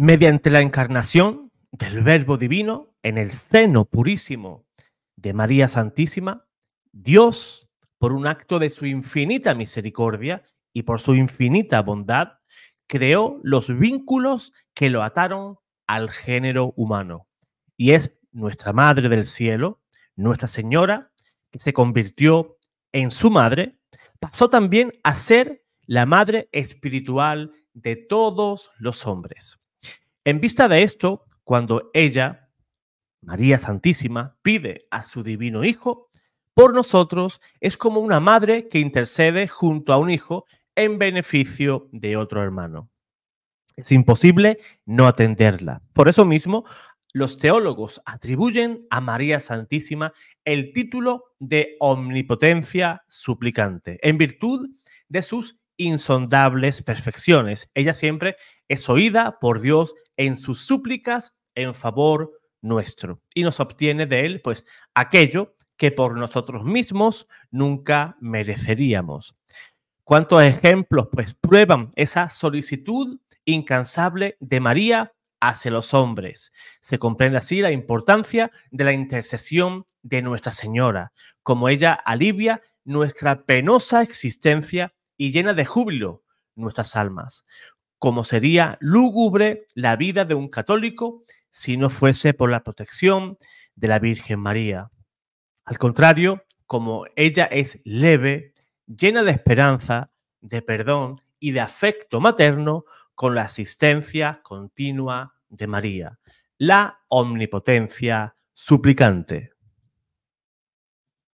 mediante la encarnación del Verbo Divino en el seno purísimo de María Santísima, Dios, por un acto de su infinita misericordia y por su infinita bondad, creó los vínculos que lo ataron al género humano. Y es nuestra Madre del Cielo, Nuestra Señora, que se convirtió en su madre, pasó también a ser la madre espiritual de todos los hombres. En vista de esto, cuando ella, María Santísima, pide a su divino Hijo, por nosotros es como una madre que intercede junto a un hijo en beneficio de otro hermano. Es imposible no atenderla. Por eso mismo, los teólogos atribuyen a María Santísima el título de omnipotencia suplicante, en virtud de sus insondables perfecciones. Ella siempre es oída por Dios en sus súplicas en favor nuestro y nos obtiene de él pues aquello que por nosotros mismos nunca mereceríamos. ¿Cuántos ejemplos pues prueban esa solicitud incansable de María hacia los hombres? Se comprende así la importancia de la intercesión de Nuestra Señora, como ella alivia nuestra penosa existencia y llena de júbilo nuestras almas como sería lúgubre la vida de un católico si no fuese por la protección de la Virgen María. Al contrario, como ella es leve, llena de esperanza, de perdón y de afecto materno, con la asistencia continua de María, la omnipotencia suplicante.